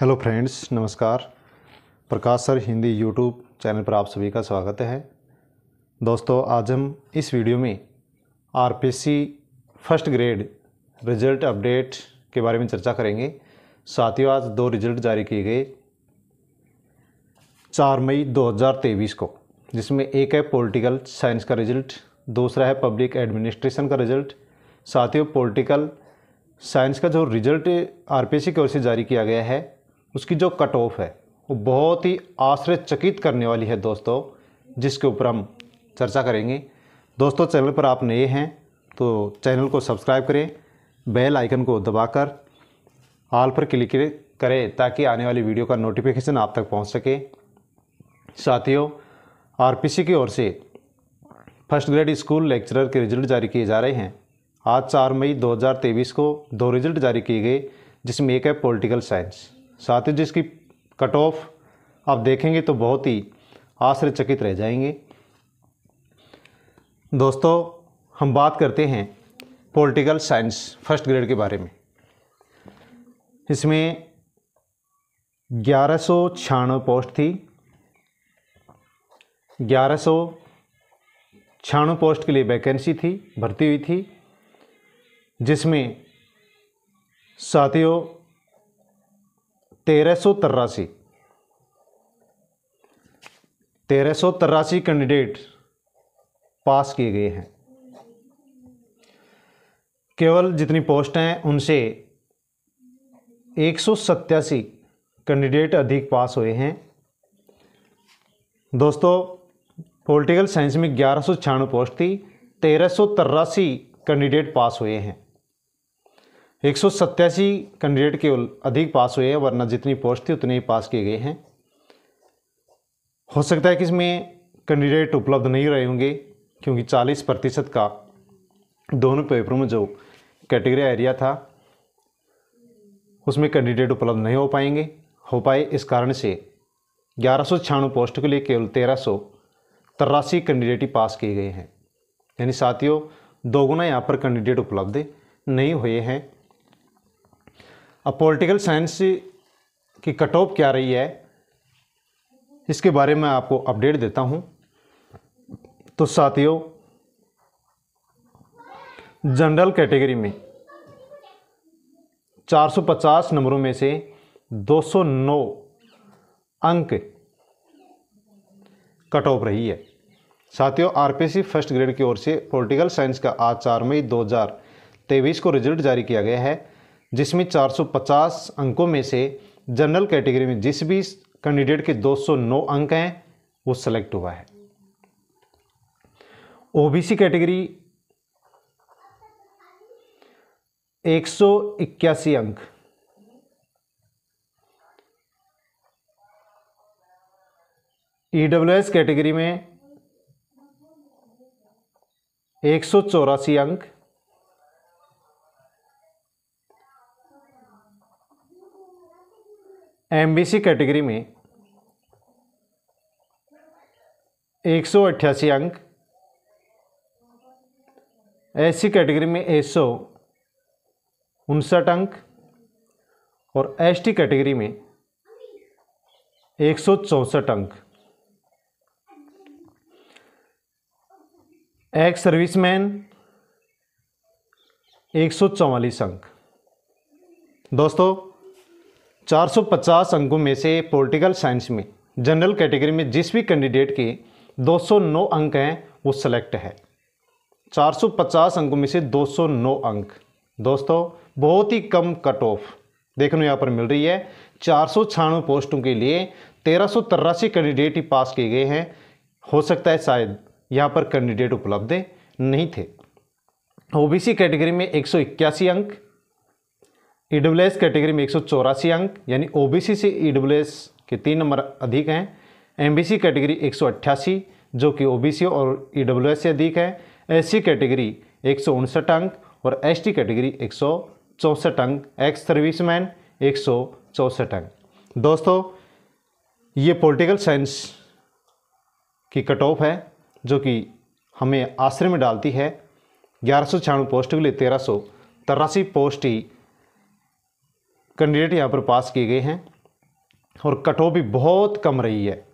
hello friends नमस्कार Prakash sir Hindi YouTube channel पर आप सभी का स्वागत है दोस्तों आज हम इस वीडियो में RPC first grade result update के बारे में चर्चा करेंगे साथ ही आज दो रिजल्ट जारी किए गए चार मई 2023 को जिसमें एक है पॉलिटिकल साइंस का रिजल्ट दूसरा है पब्लिक एडमिनिस्ट्रेशन का रिजल्ट साथियों पोलिटिकल साइंस का जो रिजल्ट आर की ओर से जारी किया गया है उसकी जो कट ऑफ है वो बहुत ही आश्चर्यचकित करने वाली है दोस्तों जिसके ऊपर हम चर्चा करेंगे दोस्तों चैनल पर आप नए हैं तो चैनल को सब्सक्राइब करें बेल आइकन को दबाकर आल पर क्लिक करें ताकि आने वाली वीडियो का नोटिफिकेशन आप तक पहुंच सके साथियों आरपीसी की ओर से फर्स्ट ग्रेड स्कूल लेक्चरर के रिजल्ट जारी किए जा रहे हैं आज चार मई 2023 को दो रिजल्ट जारी किए गए जिसमें एक है पॉलिटिकल साइंस साथ ही जिसकी कट ऑफ आप देखेंगे तो बहुत ही आश्चर्यचकित रह जाएंगे दोस्तों हम बात करते हैं पॉलिटिकल साइंस फर्स्ट ग्रेड के बारे में इसमें ग्यारह सौ छियानवे पोस्ट थी ग्यारह सौ छियानवे पोस्ट के लिए वैकेंसी थी भर्ती हुई थी जिसमें साथियों तेरह सौ तिरासी तेरह सौ तिरासी कैंडिडेट पास किए गए हैं केवल जितनी पोस्ट हैं उनसे एक सौ सत्तासी कैंडिडेट अधिक पास हुए हैं दोस्तों पॉलिटिकल साइंस में ग्यारह सौ छियानवे पोस्ट थी तेरह सौ तिरासी कैंडिडेट पास हुए हैं एक सौ सत्तासी कैंडिडेट केवल अधिक पास हुए हैं वरना जितनी पोस्ट थी उतने ही पास किए गए हैं हो सकता है कि इसमें कैंडिडेट उपलब्ध नहीं रहे होंगे क्योंकि 40 प्रतिशत का दोनों पेपरों में जो कैटेगरी एरिया था उसमें कैंडिडेट उपलब्ध नहीं हो पाएंगे हो पाए इस कारण से ग्यारह पोस्ट के लिए केवल तेरह कैंडिडेट ही पास किए गए हैं यानी साथियों दोगुना यहाँ पर कैंडिडेट उपलब्ध नहीं हुए हैं अब पॉलिटिकल साइंस की कट ऑफ क्या रही है इसके बारे में आपको अपडेट देता हूं तो साथियों जनरल कैटेगरी में 450 नंबरों में से 209 अंक कट ऑफ रही है साथियों आरपीसी फर्स्ट ग्रेड की ओर से पॉलिटिकल साइंस का आज चार मई 2023 को रिजल्ट जारी किया गया है जिसमें 450 अंकों में से जनरल कैटेगरी में जिस भी कैंडिडेट के 209 अंक हैं वो सेलेक्ट हुआ है ओबीसी कैटेगरी एक सौ इक्यासी अंक ईडब्ल्यूएस e कैटेगरी में एक सौ चौरासी अंक एम कैटेगरी में एक सौ अंक एस कैटेगरी में एक सौ उनसठ अंक और एस कैटेगरी में एक सौ चौसठ अंक एक्स सर्विसमैन एक सौ चौवालीस अंक दोस्तों 450 अंकों में से पॉलिटिकल साइंस में जनरल कैटेगरी में जिस भी कैंडिडेट के 209 अंक हैं वो सिलेक्ट है 450 अंकों में से 209 अंक दोस्तों बहुत ही कम कट ऑफ देखने यहाँ पर मिल रही है चार पोस्टों के लिए तेरह कैंडिडेट ही पास किए गए हैं हो सकता है शायद यहाँ पर कैंडिडेट उपलब्ध नहीं थे ओबीसी कैटेगरी में एक अंक ई एस कैटेगरी में एक अंक यानी ओ से ई e एस के तीन नंबर अधिक हैं एम कैटेगरी एक जो कि ओ और ई डब्ल्यू एस से अधिक है एस कैटेगरी एक अंक और एस कैटेगरी एक अंक एक्स सर्विसमैन एक अंक दोस्तों ये पॉलिटिकल साइंस की कट ऑफ है जो कि हमें आश्रय में डालती है ग्यारह पोस्ट के लिए तेरह पोस्ट ही कैंडिडेट यहाँ पर पास किए गए हैं और कट ऑफ भी बहुत कम रही है